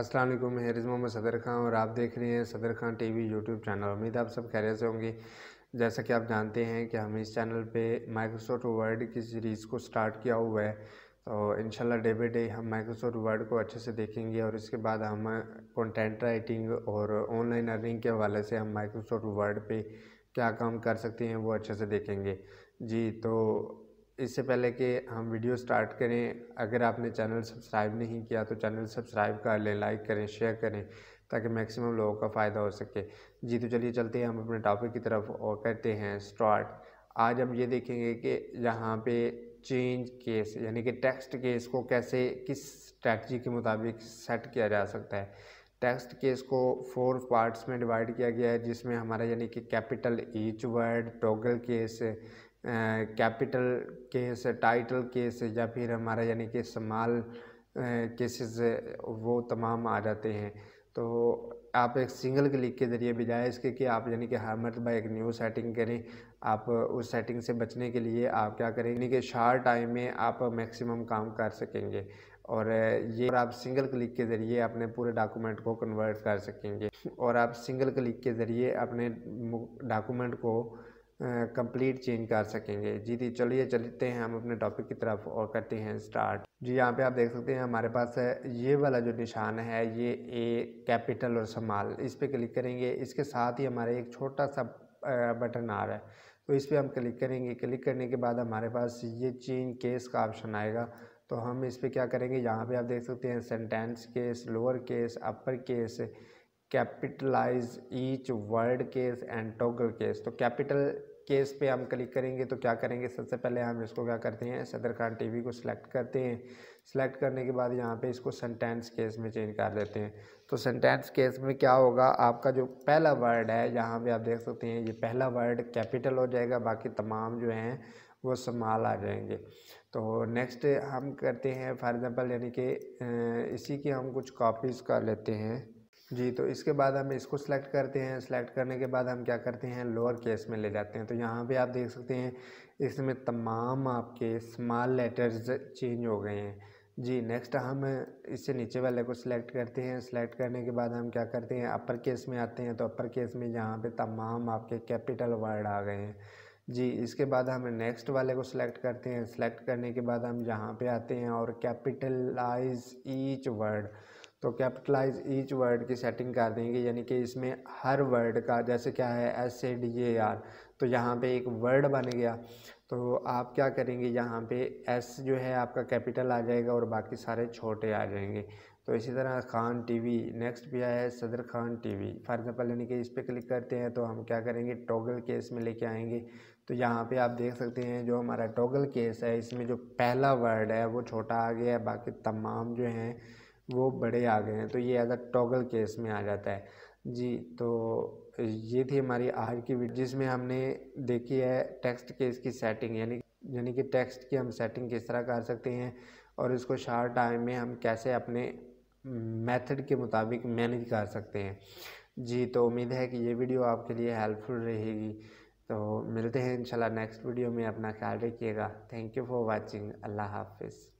अस्सलाम वालेकुम हेरिज मोहम्मद सदर खान और आप देख रहे हैं सदर खान टीवी यूट्यूब चैनल उम्मीद आप सब खैरियत से होंगे जैसा कि आप जानते हैं कि हम इस चैनल पे माइक्रोसॉफ्ट वर्ड की सीरीज़ को स्टार्ट किया हुआ है तो इनशाला डे बाई डे हम माइक्रोसॉफ्ट वर्ड को अच्छे से देखेंगे और इसके बाद हम कंटेंट राइटिंग और ऑनलाइन अर्निंग के हवाले से हम माइक्रोसॉफ्ट वर्ड पर क्या काम कर सकते हैं वो अच्छे से देखेंगे जी तो इससे पहले कि हम वीडियो स्टार्ट करें अगर आपने चैनल सब्सक्राइब नहीं किया तो चैनल सब्सक्राइब कर लें लाइक करें शेयर करें ताकि मैक्सिमम लोगों का फ़ायदा हो सके जी तो चलिए चलते हैं हम अपने टॉपिक की तरफ और करते हैं स्टार्ट आज हम ये देखेंगे कि यहाँ पे चेंज केस यानी कि टेक्स्ट केस को कैसे किस स्ट्रैटी के मुताबिक सेट किया जा सकता है टेक्स्ट केस को फोर पार्ट्स में डिवाइड किया गया है जिसमें हमारा यानी कि capital each word toggle case capital case title case या फिर हमारा यानी कि समाल केसेस वो तमाम आ जाते हैं तो आप एक सिंगल क्लिक के ज़रिए बजाय इसके कि आप यानी कि हर मरतबा एक न्यू सेटिंग करें आप उस सेटिंग से बचने के लिए आप क्या करें यानी कि शार्ट टाइम में आप मैक्सिमम काम कर सकेंगे और ये और आप सिंगल क्लिक के ज़रिए अपने पूरे डॉक्यूमेंट को कन्वर्ट कर सकेंगे और आप सिंगल क्लिक के ज़रिए अपने डॉक्यूमेंट को कंप्लीट चेंज कर सकेंगे जी जी चलिए चलते हैं हम अपने टॉपिक की तरफ और करते हैं स्टार्ट जी यहाँ पे आप देख सकते हैं हमारे पास ये वाला जो निशान है ये ए कैपिटल और समाल इस पर क्लिक करेंगे इसके साथ ही हमारा एक छोटा सा बटन आ रहा है तो इस पर हम क्लिक करेंगे क्लिक करने के बाद हमारे पास ये चेंज केस का ऑप्शन आएगा तो हम इस पर क्या करेंगे यहाँ पर आप देख सकते हैं sentence case lower case upper case capitalize each word case and toggle case तो कैपिटल केस पे हम क्लिक करेंगे तो क्या करेंगे सबसे पहले हम इसको क्या करते हैं सदर खान टी को सिलेक्ट करते हैं सिलेक्ट करने के बाद यहाँ पे इसको सेंटेंस केस में चेंज कर देते हैं तो सेंटेंस केस में क्या होगा आपका जो पहला वर्ड है यहाँ पे आप देख सकते हैं ये पहला वर्ड कैपिटल हो जाएगा बाकी तमाम जो हैं वो समाल आ जाएंगे तो नेक्स्ट हम करते हैं फॉर एग्ज़ाम्पल यानी कि इसी की हम कुछ कॉपीज़ कर लेते हैं जी तो इसके बाद हम इसको सिलेक्ट करते हैं सिलेक्ट करने के बाद हम क्या करते हैं लोअर केस में ले जाते हैं तो यहाँ पे आप देख सकते हैं इसमें तमाम आपके स्मॉल लेटर्स चेंज हो गए हैं जी नेक्स्ट हम इससे नीचे वाले को सिलेक्ट करते हैं सिलेक्ट करने के बाद हम क्या करते हैं अपर केस में आते हैं तो अपर केस में यहाँ पे तमाम आपके कैपिटल वर्ड आ गए हैं जी इसके बाद हम नेक्स्ट वाले को सिलेक्ट करते हैं सिलेक्ट करने के बाद हम यहाँ पे आते हैं और कैपिटलाइज ईच वर्ड तो कैपिटलाइज ईच वर्ड की सेटिंग कर देंगे यानी कि इसमें हर वर्ड का जैसे क्या है S A D A R तो यहाँ पे एक वर्ड बन गया तो आप क्या करेंगे यहाँ पे एस जो है आपका कैपिटल आ जाएगा और बाकी सारे छोटे आ जाएंगे तो इसी तरह खान टीवी नेक्स्ट भी आया है सदर खान टीवी फॉर एग्जाम्पल यानी कि इस पर क्लिक करते हैं तो हम क्या करेंगे टॉगल केस में लेके आएंगे तो यहाँ पे आप देख सकते हैं जो हमारा टॉगल केस है इसमें जो पहला वर्ड है वो छोटा आ गया है बाकी तमाम जो हैं वो बड़े आ गए हैं तो ये एज अ टॉगल केस में आ जाता है जी तो ये थी हमारी आज की वीडियो जिसमें हमने देखी है टेक्स्ट केस की सेटिंग यानी यानी कि टेक्स्ट की हम सेटिंग किस तरह कर सकते हैं और इसको शार्ट टाइम में हम कैसे अपने मेथड के मुताबिक मैनेज कर सकते हैं जी तो उम्मीद है कि ये वीडियो आपके लिए हेल्पफुल रहेगी तो मिलते हैं इंशाल्लाह नेक्स्ट वीडियो में अपना ख्याल रखिएगा थैंक यू फॉर वाचिंग अल्लाह हाफिज़